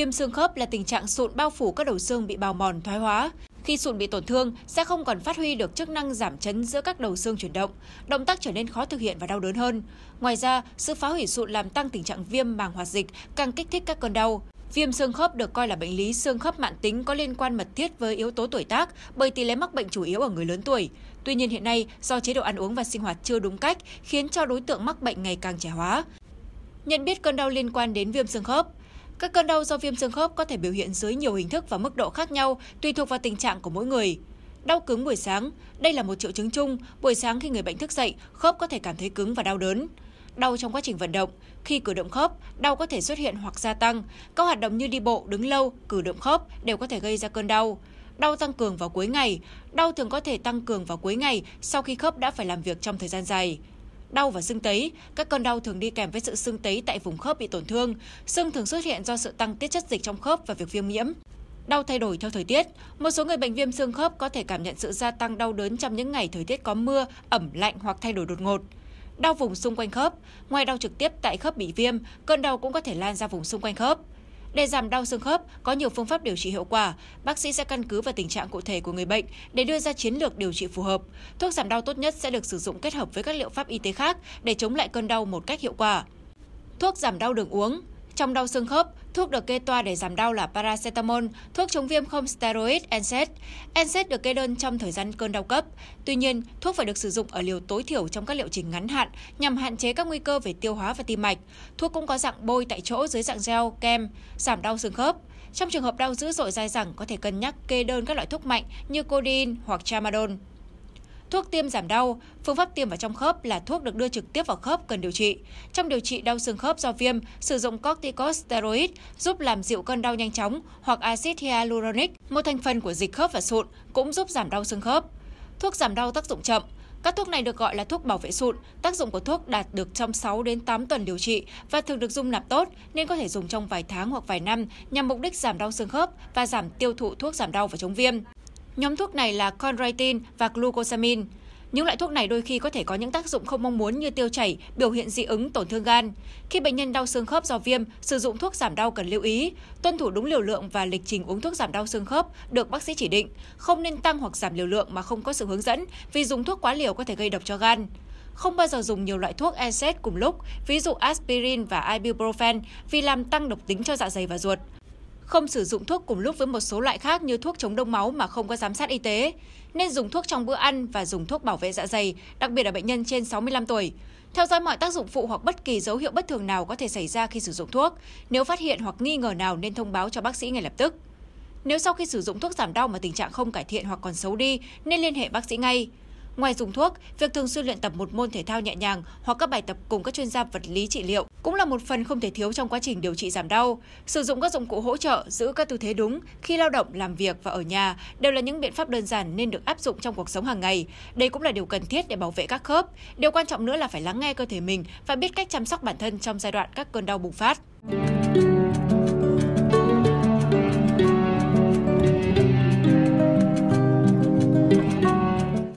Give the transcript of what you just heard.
Viêm xương khớp là tình trạng sụn bao phủ các đầu xương bị bào mòn thoái hóa. Khi sụn bị tổn thương, sẽ không còn phát huy được chức năng giảm chấn giữa các đầu xương chuyển động, động tác trở nên khó thực hiện và đau đớn hơn. Ngoài ra, sự phá hủy sụn làm tăng tình trạng viêm màng hoạt dịch, càng kích thích các cơn đau. Viêm xương khớp được coi là bệnh lý xương khớp mạng tính có liên quan mật thiết với yếu tố tuổi tác bởi tỷ lệ mắc bệnh chủ yếu ở người lớn tuổi. Tuy nhiên hiện nay, do chế độ ăn uống và sinh hoạt chưa đúng cách khiến cho đối tượng mắc bệnh ngày càng trẻ hóa. Nhận biết cơn đau liên quan đến viêm xương khớp, các cơn đau do viêm xương khớp có thể biểu hiện dưới nhiều hình thức và mức độ khác nhau, tùy thuộc vào tình trạng của mỗi người. Đau cứng buổi sáng, đây là một triệu chứng chung, buổi sáng khi người bệnh thức dậy, khớp có thể cảm thấy cứng và đau đớn. Đau trong quá trình vận động, khi cử động khớp, đau có thể xuất hiện hoặc gia tăng. Các hoạt động như đi bộ, đứng lâu, cử động khớp đều có thể gây ra cơn đau. Đau tăng cường vào cuối ngày, đau thường có thể tăng cường vào cuối ngày sau khi khớp đã phải làm việc trong thời gian dài đau và sưng tấy. Các cơn đau thường đi kèm với sự sưng tấy tại vùng khớp bị tổn thương. Sưng thường xuất hiện do sự tăng tiết chất dịch trong khớp và việc viêm nhiễm. Đau thay đổi theo thời tiết. Một số người bệnh viêm xương khớp có thể cảm nhận sự gia tăng đau đớn trong những ngày thời tiết có mưa, ẩm lạnh hoặc thay đổi đột ngột đau vùng xung quanh khớp. Ngoài đau trực tiếp tại khớp bị viêm, cơn đau cũng có thể lan ra vùng xung quanh khớp. Để giảm đau xương khớp, có nhiều phương pháp điều trị hiệu quả. Bác sĩ sẽ căn cứ vào tình trạng cụ thể của người bệnh để đưa ra chiến lược điều trị phù hợp. Thuốc giảm đau tốt nhất sẽ được sử dụng kết hợp với các liệu pháp y tế khác để chống lại cơn đau một cách hiệu quả. Thuốc giảm đau đường uống trong đau xương khớp, Thuốc được kê toa để giảm đau là paracetamol, thuốc chống viêm không steroid NSAID. NSAID được kê đơn trong thời gian cơn đau cấp. Tuy nhiên, thuốc phải được sử dụng ở liều tối thiểu trong các liệu trình ngắn hạn nhằm hạn chế các nguy cơ về tiêu hóa và tim mạch. Thuốc cũng có dạng bôi tại chỗ dưới dạng gel, kem, giảm đau xương khớp. Trong trường hợp đau dữ dội dai dẳng có thể cân nhắc kê đơn các loại thuốc mạnh như codeine hoặc tramadol. Thuốc tiêm giảm đau, phương pháp tiêm vào trong khớp là thuốc được đưa trực tiếp vào khớp cần điều trị. Trong điều trị đau xương khớp do viêm, sử dụng corticosteroid giúp làm dịu cơn đau nhanh chóng hoặc axit hyaluronic, một thành phần của dịch khớp và sụn cũng giúp giảm đau xương khớp. Thuốc giảm đau tác dụng chậm, các thuốc này được gọi là thuốc bảo vệ sụn, tác dụng của thuốc đạt được trong 6 đến 8 tuần điều trị và thường được dung nạp tốt nên có thể dùng trong vài tháng hoặc vài năm nhằm mục đích giảm đau xương khớp và giảm tiêu thụ thuốc giảm đau và chống viêm. Nhóm thuốc này là chondroitin và glucosamine. Những loại thuốc này đôi khi có thể có những tác dụng không mong muốn như tiêu chảy, biểu hiện dị ứng, tổn thương gan. Khi bệnh nhân đau xương khớp do viêm, sử dụng thuốc giảm đau cần lưu ý, tuân thủ đúng liều lượng và lịch trình uống thuốc giảm đau xương khớp được bác sĩ chỉ định, không nên tăng hoặc giảm liều lượng mà không có sự hướng dẫn vì dùng thuốc quá liều có thể gây độc cho gan. Không bao giờ dùng nhiều loại thuốc NSAID cùng lúc, ví dụ aspirin và ibuprofen vì làm tăng độc tính cho dạ dày và ruột không sử dụng thuốc cùng lúc với một số loại khác như thuốc chống đông máu mà không có giám sát y tế, nên dùng thuốc trong bữa ăn và dùng thuốc bảo vệ dạ dày, đặc biệt ở bệnh nhân trên 65 tuổi. Theo dõi mọi tác dụng phụ hoặc bất kỳ dấu hiệu bất thường nào có thể xảy ra khi sử dụng thuốc, nếu phát hiện hoặc nghi ngờ nào nên thông báo cho bác sĩ ngay lập tức. Nếu sau khi sử dụng thuốc giảm đau mà tình trạng không cải thiện hoặc còn xấu đi, nên liên hệ bác sĩ ngay. Ngoài dùng thuốc, việc thường xuyên luyện tập một môn thể thao nhẹ nhàng hoặc các bài tập cùng các chuyên gia vật lý trị liệu cũng là một phần không thể thiếu trong quá trình điều trị giảm đau. Sử dụng các dụng cụ hỗ trợ, giữ các tư thế đúng khi lao động, làm việc và ở nhà đều là những biện pháp đơn giản nên được áp dụng trong cuộc sống hàng ngày. Đây cũng là điều cần thiết để bảo vệ các khớp. Điều quan trọng nữa là phải lắng nghe cơ thể mình và biết cách chăm sóc bản thân trong giai đoạn các cơn đau bùng phát.